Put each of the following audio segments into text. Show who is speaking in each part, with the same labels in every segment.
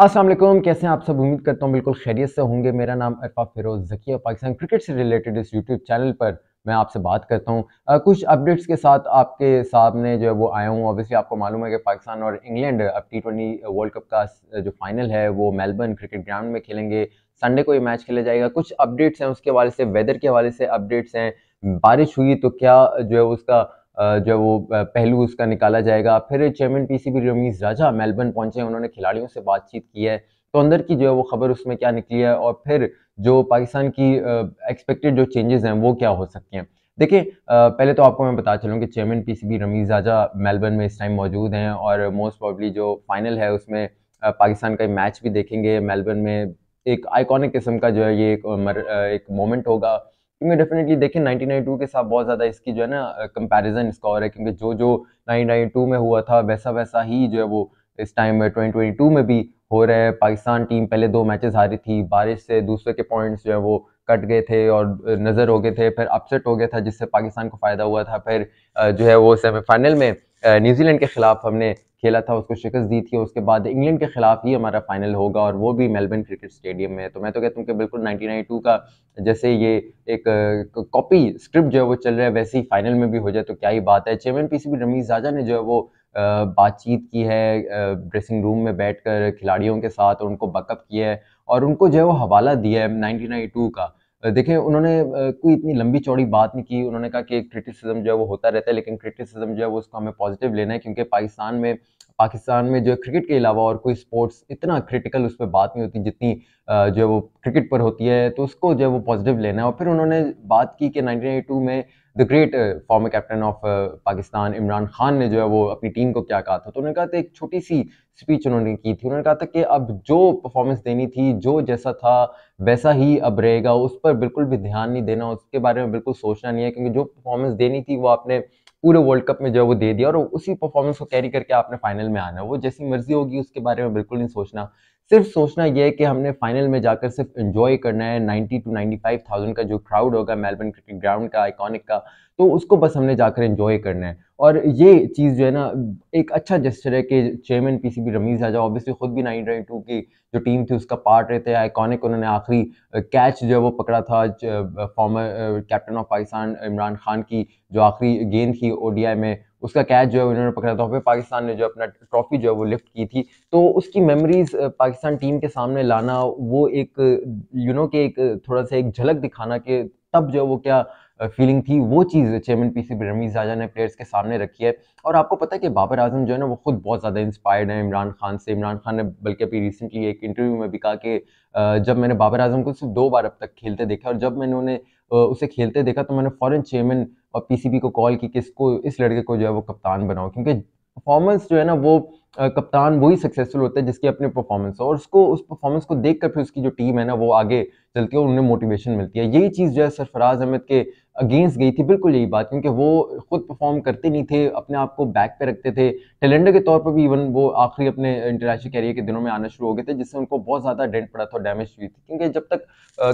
Speaker 1: असलम कैसे हैं आप सब उम्मीद करता हूँ बिल्कुल खैरियत से होंगे मेरा नाम अरफा फिरोज जकिया पाकिस्तान क्रिकेट से रिलेटेड इस यूट्यूब चैनल पर मैं आपसे बात करता हूँ कुछ अपडेट्स के साथ आपके सामने जो है वो आया हूँ ऑब्वियसली आपको मालूम है कि पाकिस्तान और इंग्लैंड अब टी ट्वेंटी वर्ल्ड कप का जो फाइनल है वो मेलबर्न क्रिकेट ग्राउंड में खेलेंगे संडे को ये मैच खेला जाएगा कुछ अपडेट्स हैं उसके हवाले से वेदर के हवाले से अपडेट्स हैं बारिश हुई तो क्या जो है उसका जो वो पहलू उसका निकाला जाएगा फिर chairman PCB Rameez Raja Melbourne पहुंचे उन्होंने खिलाड़ियों से बातचीत की है तो अंदर की जो है वो खबर उसमें क्या निकली है और फिर जो पाकिस्तान की एक्सपेक्टेड जो चेंजेस हैं वो क्या हो सकती हैं देखिए पहले तो आपको मैं बता चलूँ कि chairman PCB Rameez Raja Melbourne में इस टाइम मौजूद हैं और मोस्ट प्रॉबली जो फाइनल है उसमें पाकिस्तान का मैच भी देखेंगे मेलबर्न में एक आइकॉनिक किस्म का जो है ये एक मोमेंट होगा में डेफिनेटली देखें 1992 के साथ बहुत ज़्यादा इसकी जो है ना कंपैरिजन इसका और है क्योंकि जो जो 1992 में हुआ था वैसा वैसा ही जो है वो इस टाइम में 2022 में भी हो रहा है पाकिस्तान टीम पहले दो मैचेस हारी थी बारिश से दूसरे के पॉइंट्स जो है वो कट गए थे और नज़र हो गए थे फिर अपसेट हो गया था जिससे पाकिस्तान को फ़ायदा हुआ था फिर जो है वो सेमीफाइनल में न्यूजीलैंड के ख़िलाफ़ हमने खेला था उसको शिकस्त दी थी उसके बाद इंग्लैंड के खिलाफ ही हमारा फाइनल होगा और वो भी मेलबर्न क्रिकेट स्टेडियम में तो मैं तो कहता हूँ कि बिल्कुल 1992 का जैसे ये एक कॉपी स्क्रिप्ट जो है वो चल रहा है वैसे ही फाइनल में भी हो जाए तो क्या ही बात है चेयरमैन पीसीबी रमीज़ राजा ने जो है वो बातचीत की है ड्रेसिंग रूम में बैठ खिलाड़ियों के साथ उनको बकअप किया है और उनको जो है वो हवाला दिया है नाइनटीन का देखें उन्होंने कोई इतनी लंबी चौड़ी बात नहीं की उन्होंने कहा कि क्रिटिसिज्म जो है वो होता रहता है लेकिन क्रिटिसिज्म जो है वो उसको हमें पॉजिटिव लेना है क्योंकि पाकिस्तान में पाकिस्तान में जो है क्रिकेट के अलावा और कोई स्पोर्ट्स इतना क्रिटिकल उस पर बात नहीं होती जितनी जो है वो क्रिकेट पर होती है तो उसको जो है वो पॉजिटिव लेना है और फिर उन्होंने बात की कि नाइनटीन में the great former captain of Pakistan Imran Khan ने जो है वो अपनी टीम को क्या कहा था तो उन्होंने कहा था एक छोटी सी स्पीच उन्होंने की थी उन्होंने कहा था कि अब जो परफॉर्मेंस देनी थी जो जैसा था वैसा ही अब रहेगा उस पर बिल्कुल भी ध्यान नहीं देना उसके बारे में बिल्कुल सोचना नहीं है क्योंकि जो परफॉर्मेंस देनी थी वो आपने पूरे वर्ल्ड कप में जो है वो दे दिया और उसी परफॉर्मेंस को कैरी करके आपने फाइनल में आना वो जैसी मर्जी होगी उसके बारे में बिल्कुल नहीं सोचना सिर्फ सोचना यह है कि हमने फाइनल में जाकर सिर्फ इन्जॉय करना है 90 टू 95 थाउजेंड का जो क्राउड होगा मेलबर्न क्रिकेट ग्राउंड का आइकॉनिक का तो उसको बस हमने जाकर इन्जॉय करना है और ये चीज़ जो है ना एक अच्छा जेस्टर है कि chairman PCB Rameez Raja obviously खुद भी नाइन टू की जो टीम थी उसका पार्ट रहते हैं आइकॉनिक उन्होंने आखिरी कैच जो है वो पकड़ा था former captain of Pakistan Imran Khan की जो आखिरी गेंद थी ओडीआई में उसका कैच जो है उन्होंने पकड़ा था फिर पाकिस्तान ने जो अपना ट्रॉफी जो है वो लिफ्ट की थी तो उसकी मेमोरीज पाकिस्तान टीम के सामने लाना वो एक यू नो कि एक थोड़ा सा एक झलक दिखाना कि तब जो वो क्या फीलिंग थी वो चीज़ chairman P C Rameez Raja ने प्लेयर्स के सामने रखी है और आपको पता है कि बाबर आजम जो है ना वो खुद बहुत ज़्यादा इंस्पायर्ड हैं इमरान खान से इमरान खान ने बल्कि अभी रिसेंटली एक इंटरव्यू में भी कहा कि जब मैंने बाबर आजम को सिर्फ दो बार अब तक खेलते देखा और जब मैंने उन्हें उसे खेलते देखा तो मैंने फ़ौरन चेयरमैन और पीसीबी को कॉल की किसको इस लड़के को जो है वो कप्तान बनाओ क्योंकि परफॉर्मेंस जो है ना वो कप्तान वही सक्सेसफुल होता है जिसकी अपनी परफॉर्मेंस हो और उसको उस परफॉर्मेंस को देख कर फिर उसकी जो टीम है ना वो आगे चलती है और उन्हें मोटिवेशन मिलती है यही चीज़ जो है सरफराज अहमद के अगेंस्ट गई थी बिल्कुल यही बात क्योंकि वो खुद परफॉर्म करते नहीं थे अपने आप को बैक पे रखते थे टैलेंडर के तौर पर भी इवन वो आखिरी अपने इंटरनेशनल कैरियर के दिनों में आना शुरू हो गए थे जिससे उनको बहुत ज़्यादा डेंट पड़ा था डैमेज हुई थी क्योंकि जब तक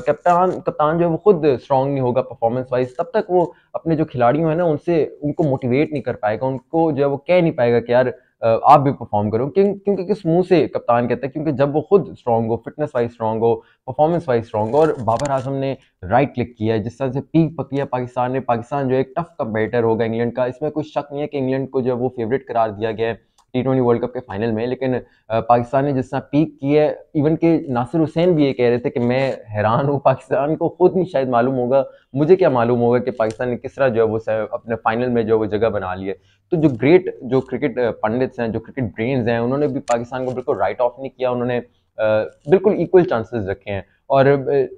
Speaker 1: कप्तान कप्तान जो है वो खुद स्ट्रॉन्ग नहीं होगा परफॉर्मेंस वाइज तब तक वो अपने जो खिलाड़ियों हैं ना उनसे उनको मोटिवेट नहीं कर पाएगा उनको जो है वो कह नहीं पाएगा कि यार आप भी परफॉर्म करो क्योंकि किस मुंह से कप्तान कहता है क्योंकि जब वो खुद स्ट्रॉग हो फिटनेस वाइज स्ट्रॉग हो परफॉर्मेंस वाइज स्ट्रांग हो और बाबर आजम ने राइट क्लिक किया है जिस तरह से पीक पकिया पाकिस्तान ने पाकिस्तान जो एक टफ कम्पेटर होगा इंग्लैंड का इसमें कोई शक नहीं है कि इंग्लैंड को जो है वो फेवरेट करार दिया गया है टी ट्वेंटी वर्ल्ड कप के फाइनल में लेकिन पाकिस्तान ने जिस तरह पीक की है इवन के नासिर हुसैन भी ये कह रहे थे कि मैं हैरान हूँ पाकिस्तान को खुद नहीं शायद मालूम होगा मुझे क्या मालूम होगा कि पाकिस्तान ने किस तरह जो है वो अपने फाइनल में जो है वो जगह बना ली है तो जो ग्रेट जो क्रिकेट पंडित्स हैं जो क्रिकेट ब्रेन्स हैं उन्होंने भी पाकिस्तान को बिल्कुल राइट ऑफ नहीं किया उन्होंने बिल्कुल इक्वल चांसेस रखे हैं और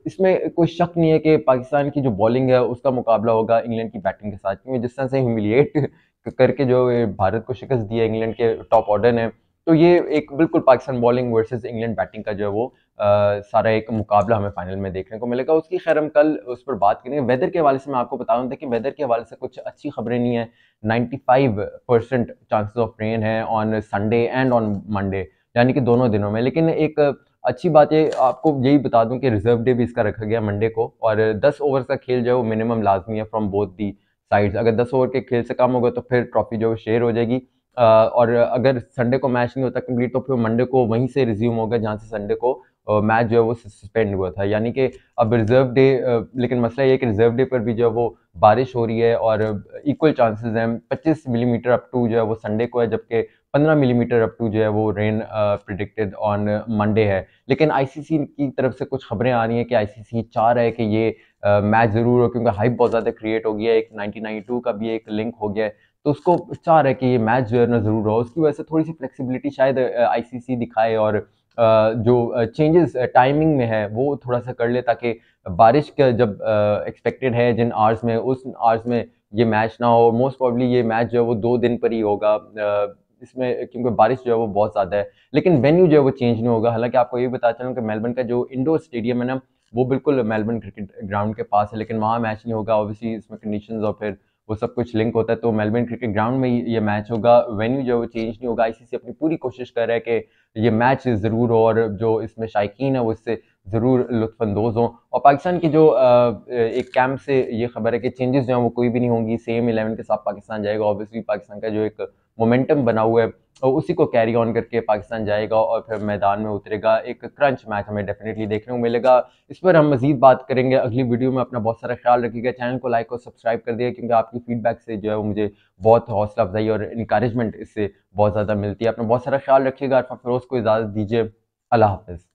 Speaker 1: इसमें कोई शक नहीं है कि पाकिस्तान की जो बॉलिंग है उसका मुकाबला होगा इंग्लैंड की बैटिंग के साथ क्योंकि जिस तरह से ह्यूमिलिएट करके जो भारत को शिकस्त दी है इंग्लैंड के टॉप ऑर्डर ने तो ये एक बिल्कुल Pakistan bowling versus England batting का जो है वो आ, सारा एक मुकाबला हमें फाइनल में देखने को मिलेगा उसकी खैर हम कल उस पर बात करेंगे वेदर के हवाले से मैं आपको बता दूँ था कि वेदर के हवाले से कुछ अच्छी खबरें नहीं है 95 परसेंट चांसेस ऑफ रेन है on Sunday and on Monday यानी कि दोनों दिनों में लेकिन एक अच्छी बात ये आपको यही बता दूं कि रिजर्व डे भी इसका रखा गया मंडे को और 10 ओवर का खेल जो है वो मिनिमम लाजमी है फ्रॉम बोथ दी साइड्स अगर दस ओवर के खेल से कम होगा तो फिर ट्रॉफी जो शेयर हो जाएगी और अगर संडे को मैच नहीं होता कंप्लीट तो फिर मंडे को वहीं से रिज्यूम होगा जहाँ से संडे को मैच जो है वो सस्पेंड हुआ था यानी कि अब रिजर्व डे लेकिन मसला ये कि रिजर्व डे पर भी जो है वो बारिश हो रही है और इक्वल चांसेस हैं 25 मिलीमीटर अप टू जो है वो संडे को है जबकि 15 मिलीमीटर अप टू जो है वो रेन प्रिडिक्टेड ऑन मंडे है लेकिन आईसीसी की तरफ से कुछ खबरें आ रही हैं कि आईसीसी चाह रहा है कि ये मैच uh, ज़रूर हो क्योंकि हाइप बहुत ज़्यादा क्रिएट हो गया है एक 1992 का भी एक लिंक हो गया है तो उसको चाह रहा है कि ये मैच जो है ना ज़रूर हो उसकी वजह से थोड़ी सी फ्लैक्सीबिलिटी शायद आई uh, दिखाए और uh, जो चेंजेस टाइमिंग में है वो थोड़ा सा कर ले ताकि बारिश का जब एक्सपेक्टेड है जिन आवर्स में उस आवर्स में ये मैच ना हो मोस्ट प्रॉब्ली ये मैच जो है वो दो दिन पर ही होगा इसमें क्योंकि बारिश जो है वो बहुत ज़्यादा है लेकिन वेन्यू जो है वो चेंज नहीं होगा हालांकि आपको ये बता चलूँ कि मेलबर्न का जो इंडोर स्टेडियम है ना वो बिल्कुल मेलबर्न क्रिकेट ग्राउंड के पास है लेकिन वहाँ मैच नहीं होगा ऑब्वियसली इसमें कंडीशन और फिर वो सब कुछ लिंक होता है तो मेलबर्न क्रिकेट ग्राउंड में ये मैच होगा वेन्यू जो है वो चेंज नहीं होगा आईसीसी अपनी पूरी कोशिश कर रहा है कि ये मैच ज़रूर हो और जो इसमें शायकीन है वो इससे ज़रूर लुफानंदोज़ हों और पाकिस्तान की जो एक कैंप से ये खबर है कि चेंजेस जो हैं वो कोई भी नहीं होंगी सेम इलेवन के साथ पाकिस्तान जाएगा ऑब्वियसली पाकिस्तान का जो एक मोमेंटम बना हुआ है और उसी को कैरी ऑन करके पाकिस्तान जाएगा और फिर मैदान में उतरेगा एक क्रंच मैच हमें डेफिनेटली देखने को मिलेगा इस पर हम मजीद बात करेंगे अगली वीडियो में अपना बहुत सारा ख्याल रखिएगा चैनल को लाइक और सब्सक्राइब कर दिया क्योंकि आपकी फीडबैक से जो है वो मुझे बहुत हौसला अफजाई और इंकरेजमेंट इससे बहुत ज़्यादा मिलती है अपना बहुत सारा ख्याल रखिएगा अरफा फिरोज़ को इजाज़त दीजिए अल्लाह हाफिज़